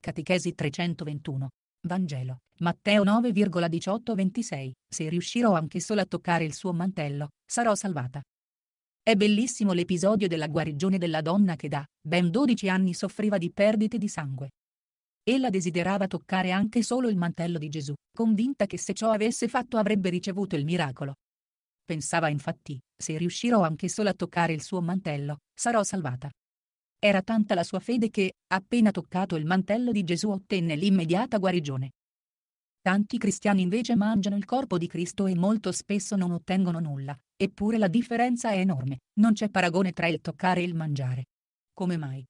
Catechesi 321. Vangelo. Matteo 9,18-26. Se riuscirò anche solo a toccare il suo mantello, sarò salvata. È bellissimo l'episodio della guarigione della donna che da ben 12 anni soffriva di perdite di sangue. Ella desiderava toccare anche solo il mantello di Gesù, convinta che se ciò avesse fatto avrebbe ricevuto il miracolo. Pensava infatti, se riuscirò anche solo a toccare il suo mantello, sarò salvata. Era tanta la sua fede che, appena toccato il mantello di Gesù, ottenne l'immediata guarigione. Tanti cristiani invece mangiano il corpo di Cristo e molto spesso non ottengono nulla, eppure la differenza è enorme, non c'è paragone tra il toccare e il mangiare. Come mai?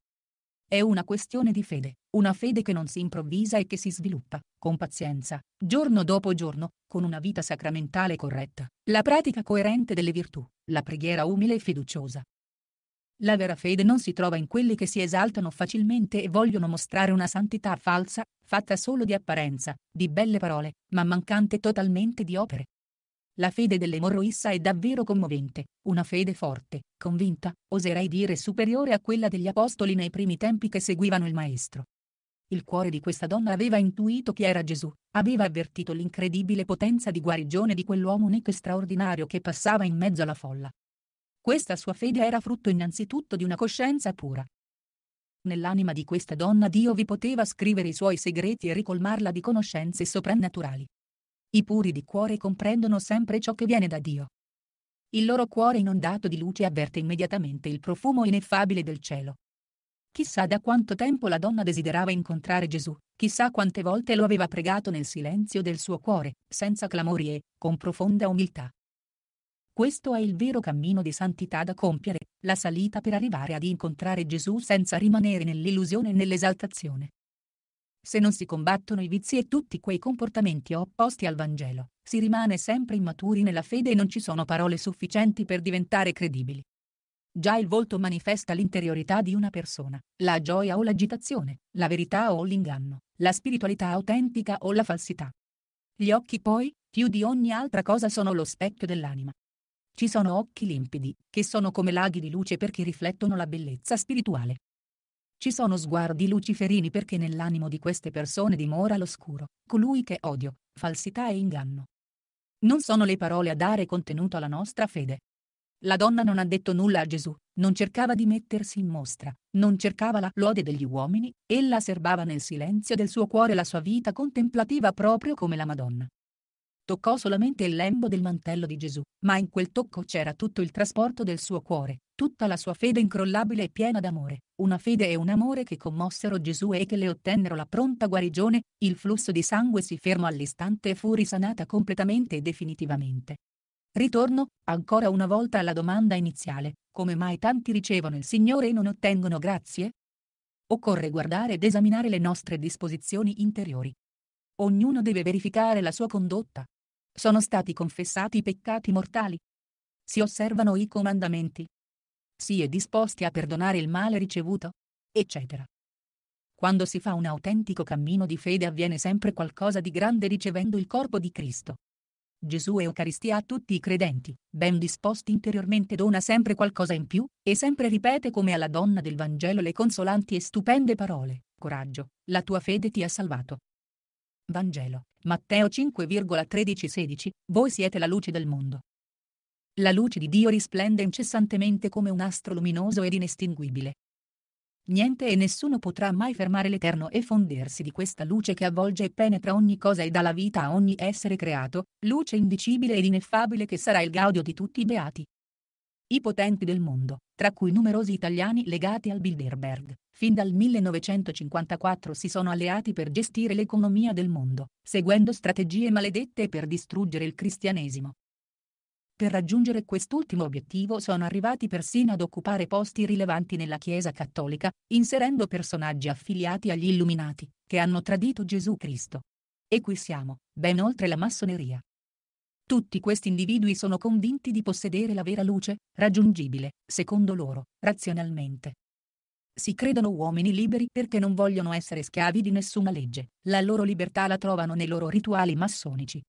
È una questione di fede, una fede che non si improvvisa e che si sviluppa, con pazienza, giorno dopo giorno, con una vita sacramentale corretta, la pratica coerente delle virtù, la preghiera umile e fiduciosa, la vera fede non si trova in quelli che si esaltano facilmente e vogliono mostrare una santità falsa, fatta solo di apparenza, di belle parole, ma mancante totalmente di opere. La fede dell'emorroissa è davvero commovente, una fede forte, convinta, oserei dire superiore a quella degli apostoli nei primi tempi che seguivano il Maestro. Il cuore di questa donna aveva intuito chi era Gesù, aveva avvertito l'incredibile potenza di guarigione di quell'uomo unico e straordinario che passava in mezzo alla folla, questa sua fede era frutto innanzitutto di una coscienza pura. Nell'anima di questa donna Dio vi poteva scrivere i suoi segreti e ricolmarla di conoscenze soprannaturali. I puri di cuore comprendono sempre ciò che viene da Dio. Il loro cuore inondato di luce avverte immediatamente il profumo ineffabile del cielo. Chissà da quanto tempo la donna desiderava incontrare Gesù, chissà quante volte lo aveva pregato nel silenzio del suo cuore, senza clamori e, con profonda umiltà. Questo è il vero cammino di santità da compiere, la salita per arrivare ad incontrare Gesù senza rimanere nell'illusione e nell'esaltazione. Se non si combattono i vizi e tutti quei comportamenti opposti al Vangelo, si rimane sempre immaturi nella fede e non ci sono parole sufficienti per diventare credibili. Già il volto manifesta l'interiorità di una persona, la gioia o l'agitazione, la verità o l'inganno, la spiritualità autentica o la falsità. Gli occhi poi, più di ogni altra cosa, sono lo specchio dell'anima. Ci sono occhi limpidi, che sono come laghi di luce perché riflettono la bellezza spirituale. Ci sono sguardi luciferini perché nell'animo di queste persone dimora l'oscuro, colui che è odio, falsità e inganno. Non sono le parole a dare contenuto alla nostra fede. La donna non ha detto nulla a Gesù, non cercava di mettersi in mostra, non cercava la lode degli uomini, ella serbava nel silenzio del suo cuore la sua vita contemplativa proprio come la Madonna toccò solamente il lembo del mantello di Gesù, ma in quel tocco c'era tutto il trasporto del suo cuore, tutta la sua fede incrollabile e piena d'amore, una fede e un amore che commossero Gesù e che le ottennero la pronta guarigione, il flusso di sangue si fermò all'istante e fu risanata completamente e definitivamente. Ritorno, ancora una volta alla domanda iniziale, come mai tanti ricevono il Signore e non ottengono grazie? Occorre guardare ed esaminare le nostre disposizioni interiori. Ognuno deve verificare la sua condotta, sono stati confessati i peccati mortali. Si osservano i comandamenti. Si è disposti a perdonare il male ricevuto, eccetera. Quando si fa un autentico cammino di fede avviene sempre qualcosa di grande ricevendo il corpo di Cristo. Gesù e Eucaristia a tutti i credenti, ben disposti interiormente dona sempre qualcosa in più, e sempre ripete come alla donna del Vangelo le consolanti e stupende parole, coraggio, la tua fede ti ha salvato. Vangelo, Matteo 5,13-16, voi siete la luce del mondo. La luce di Dio risplende incessantemente come un astro luminoso ed inestinguibile. Niente e nessuno potrà mai fermare l'Eterno e fondersi di questa luce che avvolge e penetra ogni cosa e dà la vita a ogni essere creato, luce indicibile ed ineffabile che sarà il gaudio di tutti i beati i potenti del mondo, tra cui numerosi italiani legati al Bilderberg, fin dal 1954 si sono alleati per gestire l'economia del mondo, seguendo strategie maledette per distruggere il cristianesimo. Per raggiungere quest'ultimo obiettivo sono arrivati persino ad occupare posti rilevanti nella Chiesa cattolica, inserendo personaggi affiliati agli Illuminati, che hanno tradito Gesù Cristo. E qui siamo, ben oltre la massoneria. Tutti questi individui sono convinti di possedere la vera luce, raggiungibile, secondo loro, razionalmente. Si credono uomini liberi perché non vogliono essere schiavi di nessuna legge, la loro libertà la trovano nei loro rituali massonici.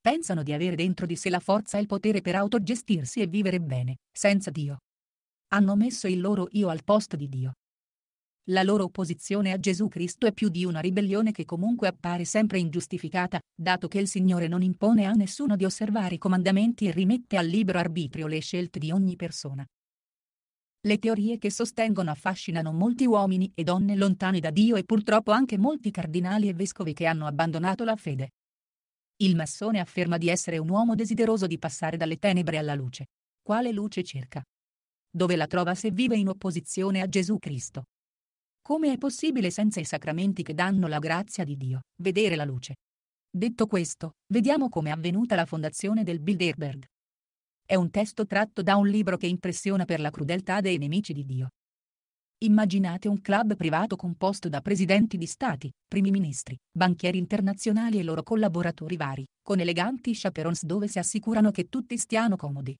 Pensano di avere dentro di sé la forza e il potere per autogestirsi e vivere bene, senza Dio. Hanno messo il loro io al posto di Dio. La loro opposizione a Gesù Cristo è più di una ribellione che comunque appare sempre ingiustificata, dato che il Signore non impone a nessuno di osservare i comandamenti e rimette al libero arbitrio le scelte di ogni persona. Le teorie che sostengono affascinano molti uomini e donne lontani da Dio e purtroppo anche molti cardinali e vescovi che hanno abbandonato la fede. Il massone afferma di essere un uomo desideroso di passare dalle tenebre alla luce. Quale luce cerca? Dove la trova se vive in opposizione a Gesù Cristo? Come è possibile senza i sacramenti che danno la grazia di Dio vedere la luce? Detto questo, vediamo come è avvenuta la fondazione del Bilderberg. È un testo tratto da un libro che impressiona per la crudeltà dei nemici di Dio. Immaginate un club privato composto da presidenti di stati, primi ministri, banchieri internazionali e loro collaboratori vari, con eleganti chaperons dove si assicurano che tutti stiano comodi,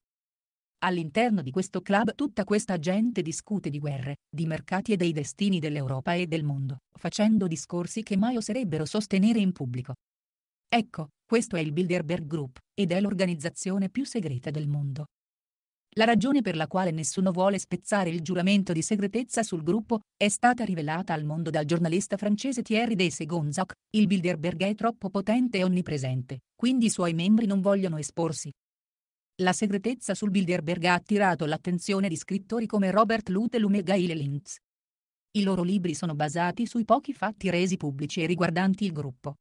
All'interno di questo club tutta questa gente discute di guerre, di mercati e dei destini dell'Europa e del mondo, facendo discorsi che mai oserebbero sostenere in pubblico. Ecco, questo è il Bilderberg Group, ed è l'organizzazione più segreta del mondo. La ragione per la quale nessuno vuole spezzare il giuramento di segretezza sul gruppo è stata rivelata al mondo dal giornalista francese Thierry de Segonzac. Il Bilderberg è troppo potente e onnipresente, quindi i suoi membri non vogliono esporsi, la segretezza sul Bilderberg ha attirato l'attenzione di scrittori come Robert Lutelum e Gail Lintz. I loro libri sono basati sui pochi fatti resi pubblici e riguardanti il gruppo.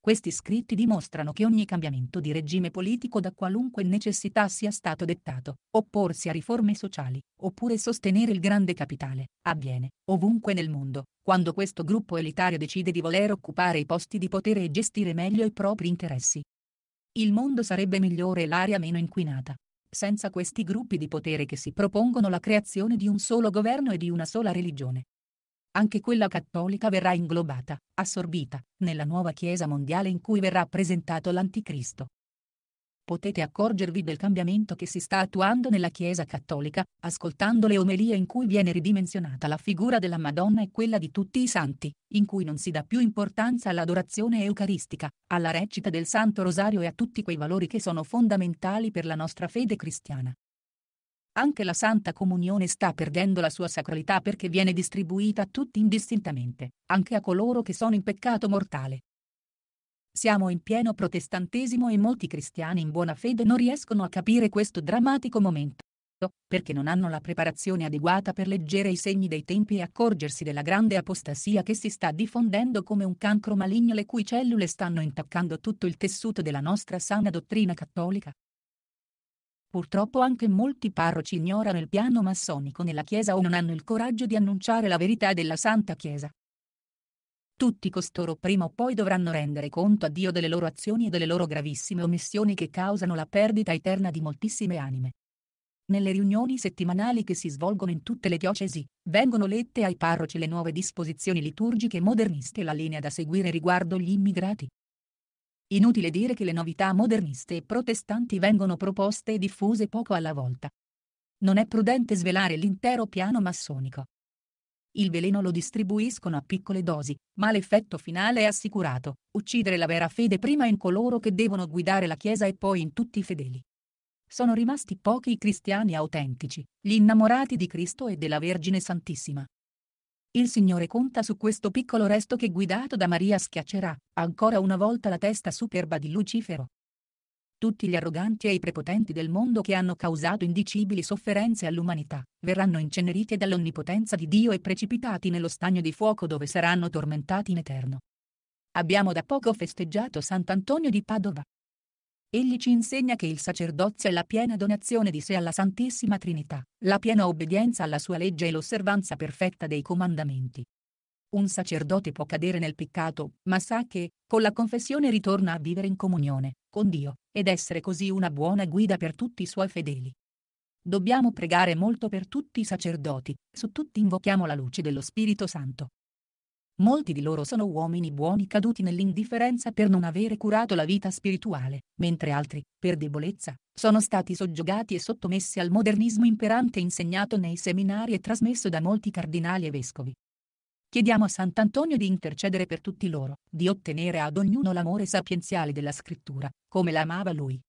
Questi scritti dimostrano che ogni cambiamento di regime politico da qualunque necessità sia stato dettato, opporsi a riforme sociali, oppure sostenere il grande capitale, avviene, ovunque nel mondo, quando questo gruppo elitario decide di voler occupare i posti di potere e gestire meglio i propri interessi il mondo sarebbe migliore e l'aria meno inquinata. Senza questi gruppi di potere che si propongono la creazione di un solo governo e di una sola religione. Anche quella cattolica verrà inglobata, assorbita, nella nuova Chiesa mondiale in cui verrà presentato l'Anticristo potete accorgervi del cambiamento che si sta attuando nella Chiesa cattolica, ascoltando le omelie in cui viene ridimensionata la figura della Madonna e quella di tutti i santi, in cui non si dà più importanza all'adorazione eucaristica, alla recita del Santo Rosario e a tutti quei valori che sono fondamentali per la nostra fede cristiana. Anche la Santa Comunione sta perdendo la sua sacralità perché viene distribuita a tutti indistintamente, anche a coloro che sono in peccato mortale. Siamo in pieno protestantesimo e molti cristiani in buona fede non riescono a capire questo drammatico momento, perché non hanno la preparazione adeguata per leggere i segni dei tempi e accorgersi della grande apostasia che si sta diffondendo come un cancro maligno le cui cellule stanno intaccando tutto il tessuto della nostra sana dottrina cattolica. Purtroppo anche molti parroci ignorano il piano massonico nella Chiesa o non hanno il coraggio di annunciare la verità della Santa Chiesa. Tutti costoro prima o poi dovranno rendere conto a Dio delle loro azioni e delle loro gravissime omissioni che causano la perdita eterna di moltissime anime. Nelle riunioni settimanali che si svolgono in tutte le diocesi, vengono lette ai parroci le nuove disposizioni liturgiche moderniste e la linea da seguire riguardo gli immigrati. Inutile dire che le novità moderniste e protestanti vengono proposte e diffuse poco alla volta. Non è prudente svelare l'intero piano massonico, il veleno lo distribuiscono a piccole dosi, ma l'effetto finale è assicurato, uccidere la vera fede prima in coloro che devono guidare la Chiesa e poi in tutti i fedeli. Sono rimasti pochi i cristiani autentici, gli innamorati di Cristo e della Vergine Santissima. Il Signore conta su questo piccolo resto che guidato da Maria schiaccerà, ancora una volta la testa superba di Lucifero. Tutti gli arroganti e i prepotenti del mondo che hanno causato indicibili sofferenze all'umanità, verranno inceneriti dall'onnipotenza di Dio e precipitati nello stagno di fuoco dove saranno tormentati in eterno. Abbiamo da poco festeggiato Sant'Antonio di Padova. Egli ci insegna che il sacerdozio è la piena donazione di sé alla Santissima Trinità, la piena obbedienza alla sua legge e l'osservanza perfetta dei comandamenti. Un sacerdote può cadere nel peccato, ma sa che, con la confessione ritorna a vivere in comunione con Dio, ed essere così una buona guida per tutti i suoi fedeli. Dobbiamo pregare molto per tutti i sacerdoti, su tutti invochiamo la luce dello Spirito Santo. Molti di loro sono uomini buoni caduti nell'indifferenza per non avere curato la vita spirituale, mentre altri, per debolezza, sono stati soggiogati e sottomessi al modernismo imperante insegnato nei seminari e trasmesso da molti cardinali e vescovi. Chiediamo a Sant'Antonio di intercedere per tutti loro, di ottenere ad ognuno l'amore sapienziale della scrittura, come la amava lui.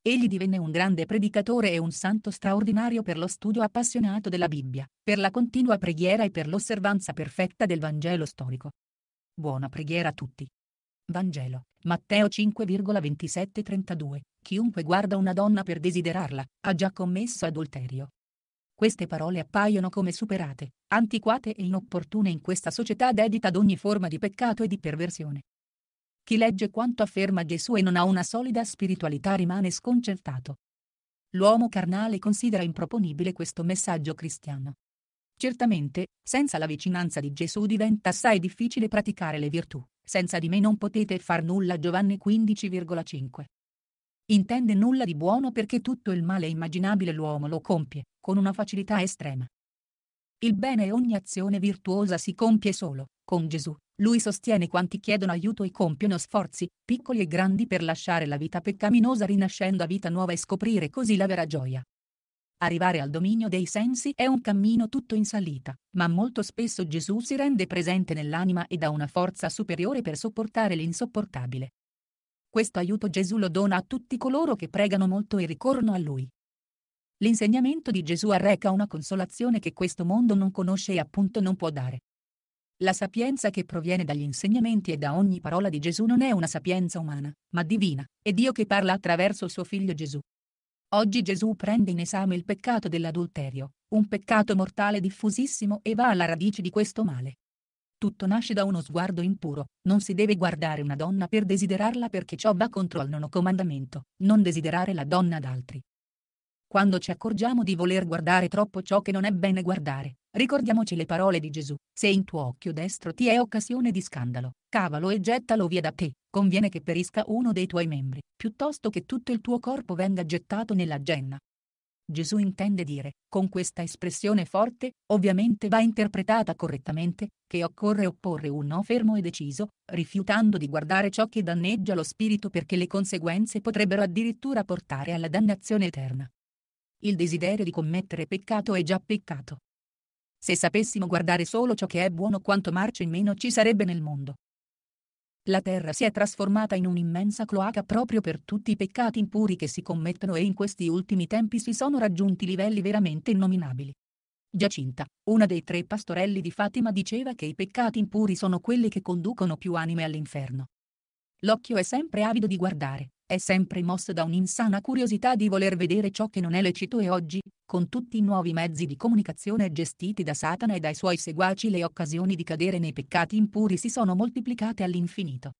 Egli divenne un grande predicatore e un santo straordinario per lo studio appassionato della Bibbia, per la continua preghiera e per l'osservanza perfetta del Vangelo storico. Buona preghiera a tutti. Vangelo, Matteo 5,27-32. Chiunque guarda una donna per desiderarla, ha già commesso adulterio queste parole appaiono come superate, antiquate e inopportune in questa società dedita ad ogni forma di peccato e di perversione. Chi legge quanto afferma Gesù e non ha una solida spiritualità rimane sconcertato. L'uomo carnale considera improponibile questo messaggio cristiano. Certamente, senza la vicinanza di Gesù diventa assai difficile praticare le virtù, senza di me non potete far nulla Giovanni 15,5 intende nulla di buono perché tutto il male immaginabile l'uomo lo compie, con una facilità estrema. Il bene e ogni azione virtuosa si compie solo, con Gesù. Lui sostiene quanti chiedono aiuto e compiono sforzi, piccoli e grandi, per lasciare la vita peccaminosa rinascendo a vita nuova e scoprire così la vera gioia. Arrivare al dominio dei sensi è un cammino tutto in salita, ma molto spesso Gesù si rende presente nell'anima e dà una forza superiore per sopportare l'insopportabile. Questo aiuto Gesù lo dona a tutti coloro che pregano molto e ricorrono a Lui. L'insegnamento di Gesù arreca una consolazione che questo mondo non conosce e appunto non può dare. La sapienza che proviene dagli insegnamenti e da ogni parola di Gesù non è una sapienza umana, ma divina, è Dio che parla attraverso suo figlio Gesù. Oggi Gesù prende in esame il peccato dell'adulterio, un peccato mortale diffusissimo e va alla radice di questo male. Tutto nasce da uno sguardo impuro, non si deve guardare una donna per desiderarla perché ciò va contro il nono comandamento, non desiderare la donna ad altri. Quando ci accorgiamo di voler guardare troppo ciò che non è bene guardare, ricordiamoci le parole di Gesù, se in tuo occhio destro ti è occasione di scandalo, cavalo e gettalo via da te, conviene che perisca uno dei tuoi membri, piuttosto che tutto il tuo corpo venga gettato nella genna. Gesù intende dire, con questa espressione forte, ovviamente va interpretata correttamente, che occorre opporre un no fermo e deciso, rifiutando di guardare ciò che danneggia lo spirito perché le conseguenze potrebbero addirittura portare alla dannazione eterna. Il desiderio di commettere peccato è già peccato. Se sapessimo guardare solo ciò che è buono quanto marcio in meno ci sarebbe nel mondo, la terra si è trasformata in un'immensa cloaca proprio per tutti i peccati impuri che si commettono e in questi ultimi tempi si sono raggiunti livelli veramente innominabili. Giacinta, una dei tre pastorelli di Fatima diceva che i peccati impuri sono quelli che conducono più anime all'inferno. L'occhio è sempre avido di guardare, è sempre mosso da un'insana curiosità di voler vedere ciò che non è lecito e oggi, con tutti i nuovi mezzi di comunicazione gestiti da Satana e dai suoi seguaci le occasioni di cadere nei peccati impuri si sono moltiplicate all'infinito.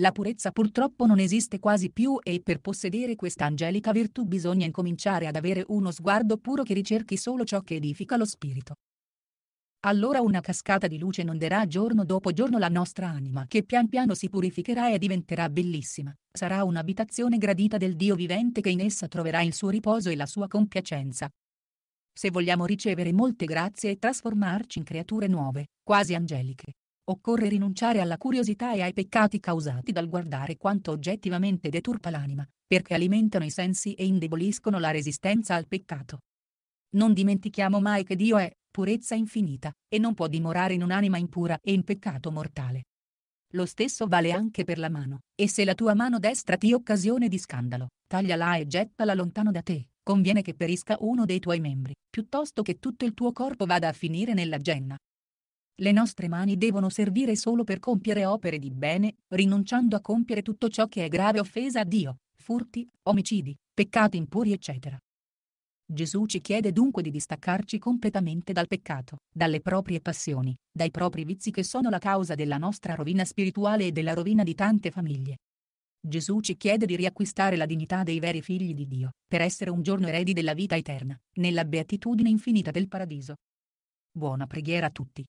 La purezza purtroppo non esiste quasi più e per possedere questa angelica virtù bisogna incominciare ad avere uno sguardo puro che ricerchi solo ciò che edifica lo spirito. Allora una cascata di luce inonderà giorno dopo giorno la nostra anima che pian piano si purificherà e diventerà bellissima. Sarà un'abitazione gradita del Dio vivente che in essa troverà il suo riposo e la sua compiacenza. Se vogliamo ricevere molte grazie e trasformarci in creature nuove, quasi angeliche, occorre rinunciare alla curiosità e ai peccati causati dal guardare quanto oggettivamente deturpa l'anima, perché alimentano i sensi e indeboliscono la resistenza al peccato. Non dimentichiamo mai che Dio è purezza infinita, e non può dimorare in un'anima impura e in peccato mortale. Lo stesso vale anche per la mano, e se la tua mano destra ti occasione di scandalo, tagliala e gettala lontano da te, conviene che perisca uno dei tuoi membri, piuttosto che tutto il tuo corpo vada a finire nella genna. Le nostre mani devono servire solo per compiere opere di bene, rinunciando a compiere tutto ciò che è grave offesa a Dio, furti, omicidi, peccati impuri, eccetera. Gesù ci chiede dunque di distaccarci completamente dal peccato, dalle proprie passioni, dai propri vizi che sono la causa della nostra rovina spirituale e della rovina di tante famiglie. Gesù ci chiede di riacquistare la dignità dei veri figli di Dio, per essere un giorno eredi della vita eterna, nella beatitudine infinita del paradiso. Buona preghiera a tutti.